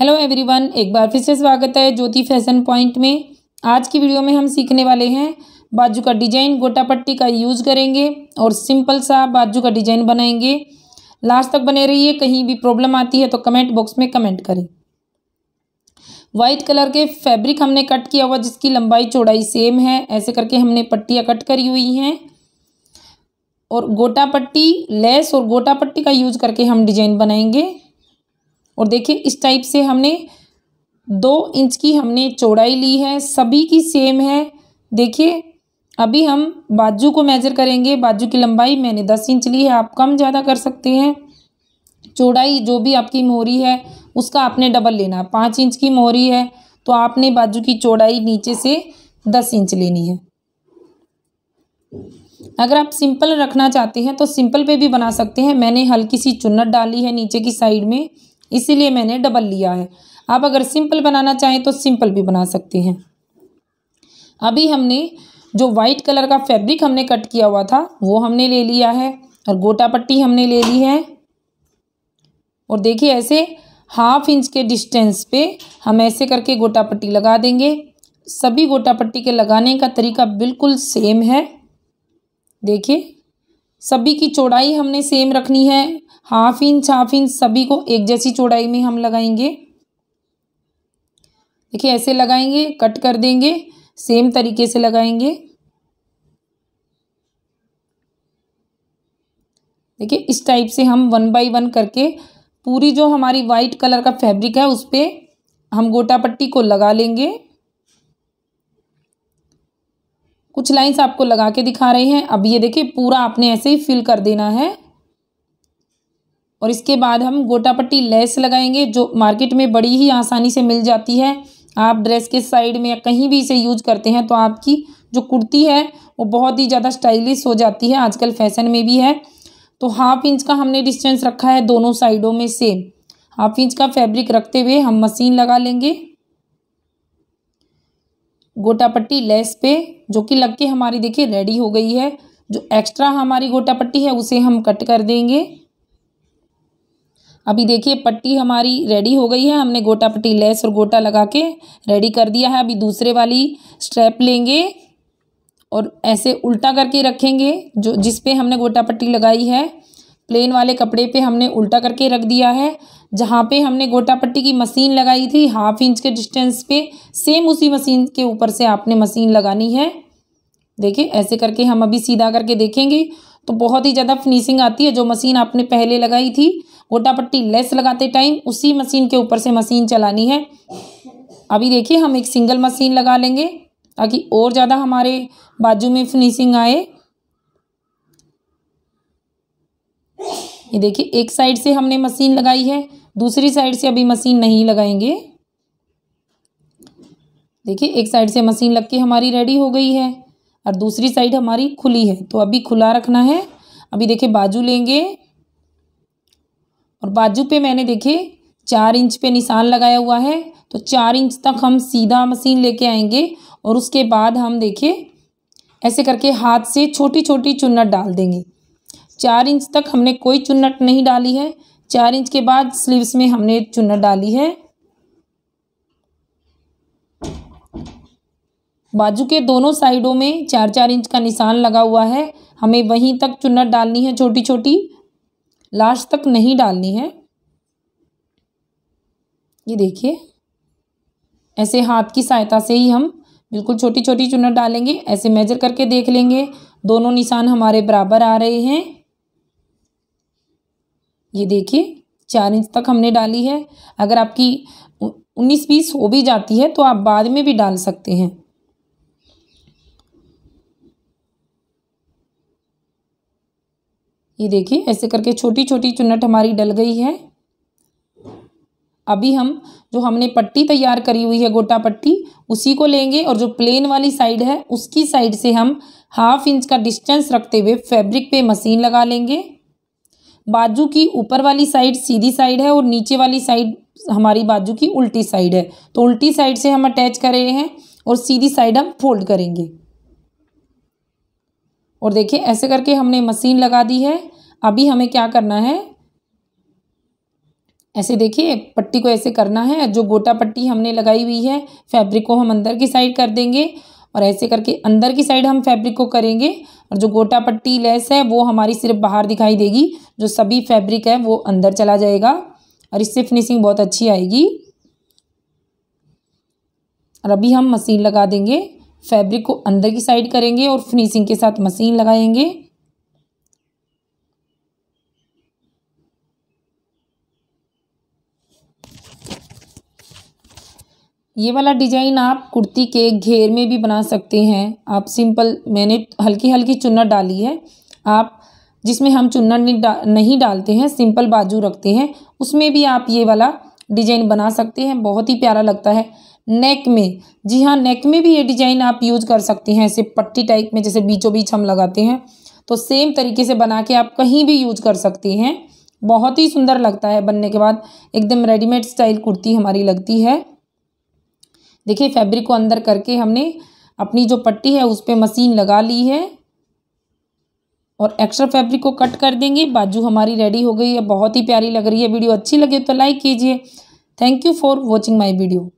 hello everyone एक बार फिर से स्वागत है ज्योति फैशन पॉइंट में आज की वीडियो में हम सीखने वाले हैं बाजू का डिजाइन गोटा पट्टी का यूज करेंगे और सिंपल सा बाजू का डिजाइन बनाएंगे लास्ट तक बने रहिए कहीं भी प्रॉब्लम आती है तो कमेंट बॉक्स में कमेंट करें वाइट कलर के फैब्रिक हमने कट किया हुआ जिसकी लंबाई चौड़ाई सेम है ऐसे करके हमने पट्टियाँ कट करी हुई हैं और गोटा पट्टी लेस और गोटा पट्टी का यूज करके हम डिजाइन बनाएंगे और देखिए इस टाइप से हमने दो इंच की हमने चौड़ाई ली है सभी की सेम है देखिए अभी हम बाजू को मेजर करेंगे बाजू की लंबाई मैंने दस इंच ली है आप कम ज़्यादा कर सकते हैं चौड़ाई जो भी आपकी मोहरी है उसका आपने डबल लेना है पाँच इंच की मोहरी है तो आपने बाजू की चौड़ाई नीचे से दस इंच लेनी है अगर आप सिंपल रखना चाहते हैं तो सिंपल पे भी बना सकते हैं मैंने हल्की सी चुन्नट डाली है नीचे की साइड में इसीलिए मैंने डबल लिया है आप अगर सिंपल बनाना चाहें तो सिंपल भी बना सकते हैं अभी हमने जो वाइट कलर का फैब्रिक हमने कट किया हुआ था वो हमने ले लिया है और गोटा पट्टी हमने ले ली है और देखिए ऐसे हाफ इंच के डिस्टेंस पे हम ऐसे करके गोटा पट्टी लगा देंगे सभी गोटा पट्टी के लगाने का तरीका बिल्कुल सेम है देखिए सभी की चौड़ाई हमने सेम रखनी है हाफ इंच हाफ इंच सभी को एक जैसी चौड़ाई में हम लगाएंगे देखिए ऐसे लगाएंगे कट कर देंगे सेम तरीके से लगाएंगे देखिए इस टाइप से हम वन बाई वन करके पूरी जो हमारी वाइट कलर का फैब्रिक है उस पर हम गोटा पट्टी को लगा लेंगे कुछ लाइंस आपको लगा के दिखा रहे हैं अब ये देखिए पूरा आपने ऐसे ही फिल कर देना है और इसके बाद हम गोटापट्टी लेस लगाएंगे जो मार्केट में बड़ी ही आसानी से मिल जाती है आप ड्रेस के साइड में या कहीं भी इसे यूज करते हैं तो आपकी जो कुर्ती है वो बहुत ही ज़्यादा स्टाइलिश हो जाती है आजकल फैशन में भी है तो हाफ इंच का हमने डिस्टेंस रखा है दोनों साइडों में सेम हाफ इंच का फैब्रिक रखते हुए हम मशीन लगा लेंगे गोटा पट्टी लेस पे जो कि लग के हमारी देखिए रेडी हो गई है जो एक्स्ट्रा हमारी गोटा पट्टी है उसे हम कट कर देंगे अभी देखिए पट्टी हमारी रेडी हो गई है हमने गोटा पट्टी लेस और गोटा लगा के रेडी कर दिया है अभी दूसरे वाली स्ट्रैप लेंगे और ऐसे उल्टा करके रखेंगे जो जिस पे हमने गोटा पट्टी लगाई है प्लेन वाले कपड़े पे हमने उल्टा करके रख दिया है जहाँ पे हमने गोटा पट्टी की मशीन लगाई थी हाफ इंच के डिस्टेंस पे सेम उसी मशीन के ऊपर से आपने मशीन लगानी है देखिए ऐसे करके हम अभी सीधा करके देखेंगे तो बहुत ही ज़्यादा फिनिशिंग आती है जो मशीन आपने पहले लगाई थी गोटा पट्टी लेस लगाते टाइम उसी मशीन के ऊपर से मशीन चलानी है अभी देखिए हम एक सिंगल मशीन लगा लेंगे ताकि और ज़्यादा हमारे बाजू में फिनिशिंग आए ये देखिए एक साइड से हमने मशीन लगाई है दूसरी साइड से अभी मशीन नहीं लगाएंगे देखिए एक साइड से मशीन लग के हमारी रेडी हो गई है और दूसरी साइड हमारी खुली है तो अभी खुला रखना है अभी देखिए बाजू लेंगे और बाजू पे मैंने देखे चार इंच पे निशान लगाया हुआ है तो चार इंच तक हम सीधा मशीन लेके आएंगे और उसके बाद हम देखे ऐसे करके हाथ से छोटी छोटी चुन्नट डाल देंगे चार इंच तक हमने कोई चुन्नट नहीं डाली है चार इंच के बाद स्लीव्स में हमने चुन्नट डाली है बाजू के दोनों साइडों में चार चार इंच का निशान लगा हुआ है हमें वहीं तक चुन्नट डालनी है छोटी छोटी लास्ट तक नहीं डालनी है ये देखिए ऐसे हाथ की सहायता से ही हम बिल्कुल छोटी छोटी चुनर डालेंगे ऐसे मेजर करके देख लेंगे दोनों निशान हमारे बराबर आ रहे हैं ये देखिए चार इंच तक हमने डाली है अगर आपकी उन्नीस बीस हो भी जाती है तो आप बाद में भी डाल सकते हैं ये देखिए ऐसे करके छोटी छोटी चुन्नट हमारी डल गई है अभी हम जो हमने पट्टी तैयार करी हुई है गोटा पट्टी उसी को लेंगे और जो प्लेन वाली साइड है उसकी साइड से हम हाफ इंच का डिस्टेंस रखते हुए फैब्रिक पे मशीन लगा लेंगे बाजू की ऊपर वाली साइड सीधी साइड है और नीचे वाली साइड हमारी बाजू की उल्टी साइड है तो उल्टी साइड से हम अटैच कर रहे हैं और सीधी साइड हम फोल्ड करेंगे और देखिए ऐसे करके हमने मशीन लगा दी है अभी हमें क्या करना है ऐसे देखिए पट्टी को ऐसे करना है जो गोटा पट्टी हमने लगाई हुई है फैब्रिक को हम अंदर की साइड कर देंगे और ऐसे करके अंदर की साइड हम फैब्रिक को करेंगे और जो गोटा पट्टी लेस है वो हमारी सिर्फ बाहर दिखाई देगी जो सभी फैब्रिक है वो अंदर चला जाएगा और इससे फिनिशिंग बहुत अच्छी आएगी और अभी हम मशीन लगा देंगे फैब्रिक को अंदर की साइड करेंगे और फिनिशिंग के साथ मशीन लगाएंगे ये वाला डिजाइन आप कुर्ती के घेर में भी बना सकते हैं आप सिंपल मैंने हल्की हल्की चुनर डाली है आप जिसमें हम चुनर नहीं डालते हैं सिंपल बाजू रखते हैं उसमें भी आप ये वाला डिजाइन बना सकते हैं बहुत ही प्यारा लगता है नेक में जी हाँ नेक में भी ये डिजाइन आप यूज कर सकते हैं ऐसे पट्टी टाइप में जैसे बीचों बीच हम लगाते हैं तो सेम तरीके से बना के आप कहीं भी यूज कर सकते हैं बहुत ही सुंदर लगता है बनने के बाद एकदम रेडीमेड स्टाइल कुर्ती हमारी लगती है देखिए फैब्रिक को अंदर करके हमने अपनी जो पट्टी है उस पर मशीन लगा ली है और एक्स्ट्रा फैब्रिक को कट कर देंगे बाजू हमारी रेडी हो गई है बहुत ही प्यारी लग रही है वीडियो अच्छी लगे तो लाइक कीजिए thank you for watching my video